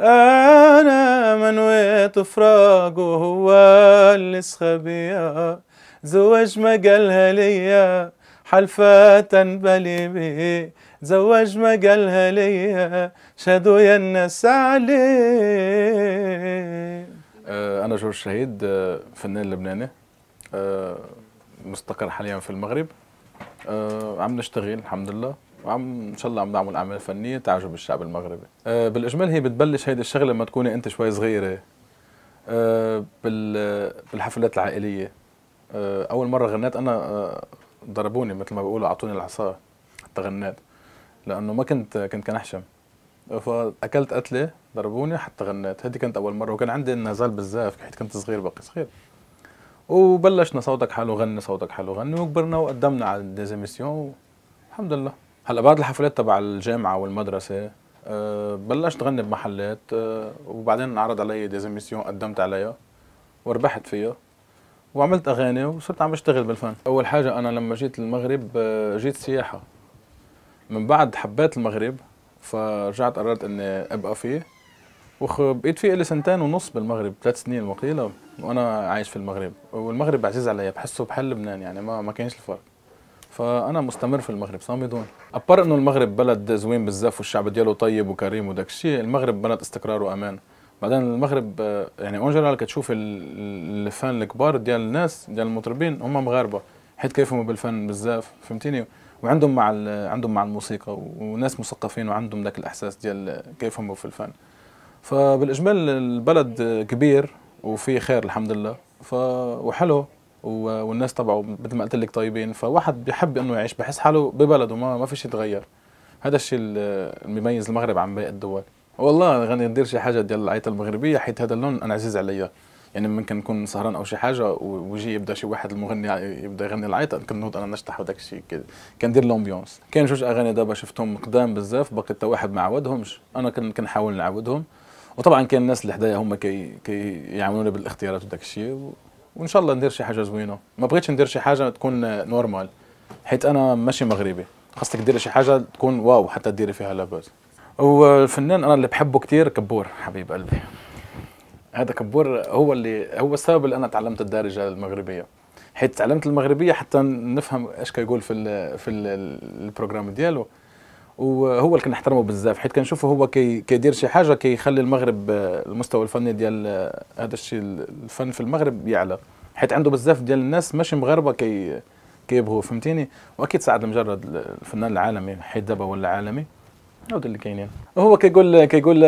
أنا منويت فراق وهو اللي سخبيا زوج ما قالها ليا حلفة بلي بي زوج ما قالها ليا شهدوا يا الناس عليه أه، أنا جورج شهيد أه، فنان لبناني أه، مستقر حاليا في المغرب عم نشتغل الحمد لله وعم ان شاء الله عم نعمل اعمال فنيه تعجب الشعب المغربي أه، بالاجمال هي بتبلش هيدي الشغله لما تكوني انت شوي صغيره أه، بالحفلات العائليه أه، اول مره غنيت انا ضربوني مثل ما بيقولوا اعطوني العصا حتى غنيت لانه ما كنت كنت كنحشم فاكلت قتله ضربوني حتى غنيت هذه كانت اول مره وكان عندي النزال بزاف حيت كنت صغير باقي صغير وبلشنا صوتك حلو غني صوتك حلو غني وكبرنا وقدمنا على ديزيميسيون الحمد لله هلا بعد الحفلات تبع الجامعه والمدرسه أه بلشت غني بمحلات أه وبعدين عرض علي ديزيميسيون قدمت عليها وربحت فيها وعملت اغاني وصرت عم بشتغل بالفن اول حاجه انا لما جيت المغرب آه، جيت سياحه من بعد حبيت المغرب فرجعت قررت اني ابقى فيه وبقيت فيه لي سنتين ونص بالمغرب ثلاث سنين وقيله وانا عايش في المغرب والمغرب عزيز علي بحسه بحل لبنان يعني ما ما كانش الفرق فانا مستمر في المغرب صامدون ابار انه المغرب بلد زوين بزاف والشعب دياله طيب وكريم وداك الشيء المغرب بلد استقرار وامان بعدين المغرب يعني اون جنرال كتشوف الفان الكبار ديال الناس ديال المطربين هم مغاربه حيت كيفهموا بالفن بزاف فهمتيني وعندهم مع عندهم مع الموسيقى وناس مثقفين وعندهم ذاك الاحساس ديال كيفهموا في الفن فبالاجمال البلد كبير وفيه خير الحمد لله ف وحلو والناس تبعه مثل ما قلت لك طيبين فواحد بيحب انه يعيش بحس حاله ببلده ما ما في شيء يتغير هذا الشيء اللي بيميز المغرب عن باقي الدول والله غني ندير شي حاجه ديال العيطه المغربيه حيت هذا اللون انا عزيز عليا يعني ممكن نكون سهران او شي حاجه ويجي يبدا شي واحد المغني يبدا يغني العيطه نوض انا نشطح وداك الشيء كندير لومبيونس كاين جوج اغاني دابا شفتهم قدام بزاف باقي حتى واحد ما عاودهمش انا كنحاول نعاودهم وطبعا كان الناس اللي حدايا هما كي بالاختيارات وداك الشيء وان شاء الله ندير شي حاجه زوينه ما بغيتش ندير شي حاجه تكون نورمال حيت انا ماشي مغربي خاصك ديري شي حاجه تكون واو حتى ديري فيها لاباس والفنان انا اللي بحبه كثير كبور حبيب قلبي هذا كبور هو اللي هو السبب اللي انا تعلمت الدارجه المغربيه حيت تعلمت المغربيه حتى نفهم ايش كيقول في الـ في البروجرام ديالو وهو اللي كنحترمه بزاف حيت كنشوفه هو كي كيدير شي حاجه كيخلي المغرب المستوى الفني ديال هذا الشيء الفن في المغرب يعلى حيت عنده بزاف ديال الناس ماشي مغاربه كي كيبغوا فهمتيني واكيد سعد المجرد الفنان العالمي حيت دابا ولا عالمي هذا اللي كاينين هو كيقول كيقول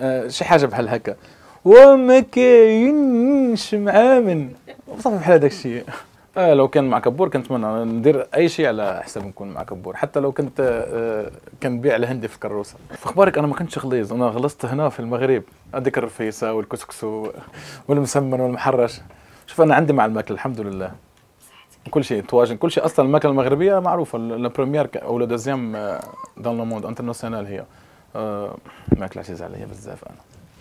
آه، شي حاجه بحال هكا وما كاينش معامن صافي بحال هذاك الشيء آه لو كان مع كبور كنتمنى ندير اي شيء على حساب نكون مع كبور حتى لو كنت آه, آه، كنبيع الهندي في الكروسه في اخبارك انا ما كنتش غليظ انا غلصت هنا في المغرب هذيك الرفيسه والكسكسو والمسمن والمحرش شوف انا عندي مع الماكل الحمد لله كل شيء تواجن كل شيء اصلا الماكله المغربيه معروفه لا بريمير او لا دوزيام دون لو موند انترناسيونال هي آه ماكله عزيزه عليا بزاف انا